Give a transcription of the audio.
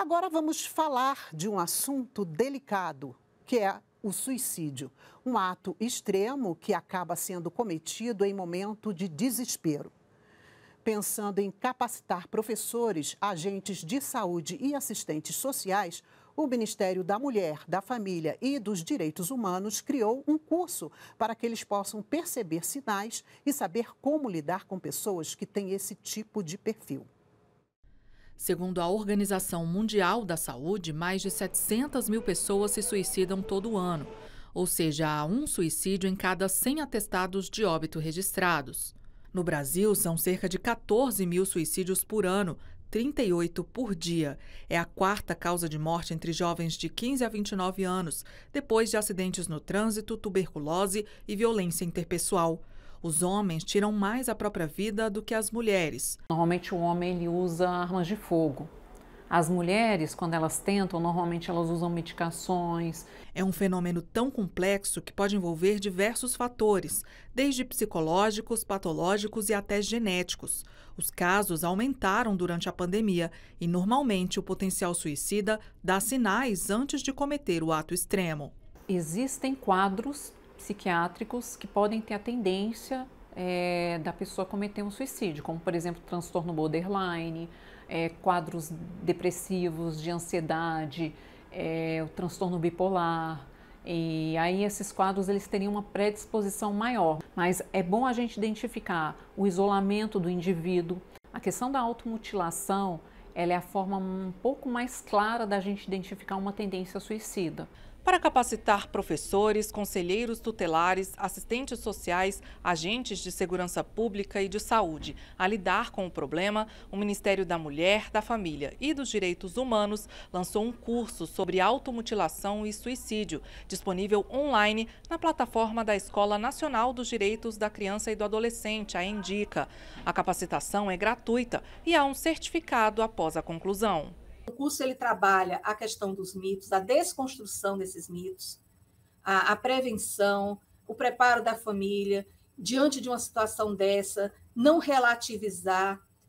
Agora vamos falar de um assunto delicado, que é o suicídio, um ato extremo que acaba sendo cometido em momento de desespero. Pensando em capacitar professores, agentes de saúde e assistentes sociais, o Ministério da Mulher, da Família e dos Direitos Humanos criou um curso para que eles possam perceber sinais e saber como lidar com pessoas que têm esse tipo de perfil. Segundo a Organização Mundial da Saúde, mais de 700 mil pessoas se suicidam todo ano, ou seja, há um suicídio em cada 100 atestados de óbito registrados. No Brasil, são cerca de 14 mil suicídios por ano, 38 por dia. É a quarta causa de morte entre jovens de 15 a 29 anos, depois de acidentes no trânsito, tuberculose e violência interpessoal. Os homens tiram mais a própria vida do que as mulheres. Normalmente o homem ele usa armas de fogo. As mulheres, quando elas tentam, normalmente elas usam medicações. É um fenômeno tão complexo que pode envolver diversos fatores, desde psicológicos, patológicos e até genéticos. Os casos aumentaram durante a pandemia e, normalmente, o potencial suicida dá sinais antes de cometer o ato extremo. Existem quadros psiquiátricos que podem ter a tendência é, da pessoa cometer um suicídio, como por exemplo transtorno borderline, é, quadros depressivos, de ansiedade, é, o transtorno bipolar. E aí esses quadros eles teriam uma predisposição maior, mas é bom a gente identificar o isolamento do indivíduo. A questão da automutilação, ela é a forma um pouco mais clara da gente identificar uma tendência suicida para capacitar professores, conselheiros tutelares, assistentes sociais, agentes de segurança pública e de saúde a lidar com o problema, o Ministério da Mulher, da Família e dos Direitos Humanos lançou um curso sobre automutilação e suicídio, disponível online na plataforma da Escola Nacional dos Direitos da Criança e do Adolescente, a Indica. A capacitação é gratuita e há um certificado após a conclusão. O curso ele trabalha a questão dos mitos, a desconstrução desses mitos, a, a prevenção, o preparo da família diante de uma situação dessa, não relativizar,